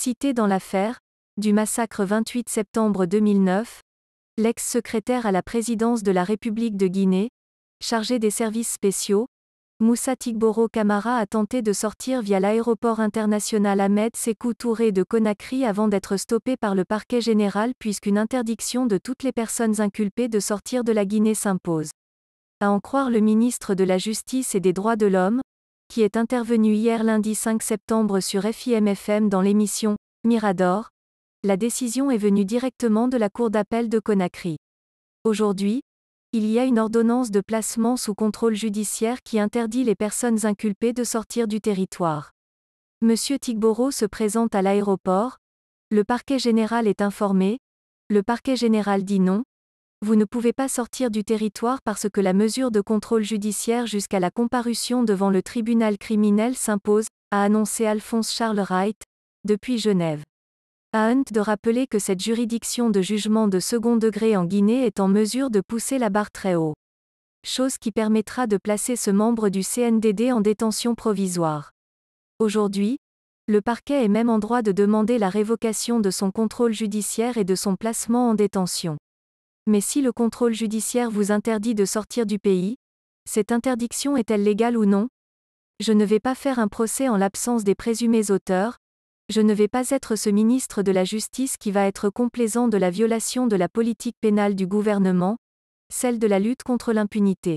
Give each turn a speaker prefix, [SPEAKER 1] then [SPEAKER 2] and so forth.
[SPEAKER 1] Cité dans l'affaire, du massacre 28 septembre 2009, l'ex-secrétaire à la présidence de la République de Guinée, chargé des services spéciaux, Moussa Tigboro Kamara a tenté de sortir via l'aéroport international Ahmed Sékou Touré de Conakry avant d'être stoppé par le parquet général puisqu'une interdiction de toutes les personnes inculpées de sortir de la Guinée s'impose. À en croire le ministre de la Justice et des Droits de l'Homme, qui est intervenu hier lundi 5 septembre sur FIMFM dans l'émission Mirador. La décision est venue directement de la Cour d'appel de Conakry. Aujourd'hui, il y a une ordonnance de placement sous contrôle judiciaire qui interdit les personnes inculpées de sortir du territoire. Monsieur Tigboro se présente à l'aéroport. Le parquet général est informé. Le parquet général dit non, vous ne pouvez pas sortir du territoire parce que la mesure de contrôle judiciaire jusqu'à la comparution devant le tribunal criminel s'impose, a annoncé Alphonse Charles Wright, depuis Genève. À Hunt de rappeler que cette juridiction de jugement de second degré en Guinée est en mesure de pousser la barre très haut. Chose qui permettra de placer ce membre du CNDD en détention provisoire. Aujourd'hui, le parquet est même en droit de demander la révocation de son contrôle judiciaire et de son placement en détention. Mais si le contrôle judiciaire vous interdit de sortir du pays, cette interdiction est-elle légale ou non Je ne vais pas faire un procès en l'absence des présumés auteurs, je ne vais pas être ce ministre de la Justice qui va être complaisant de la violation de la politique pénale du gouvernement, celle de la lutte contre l'impunité.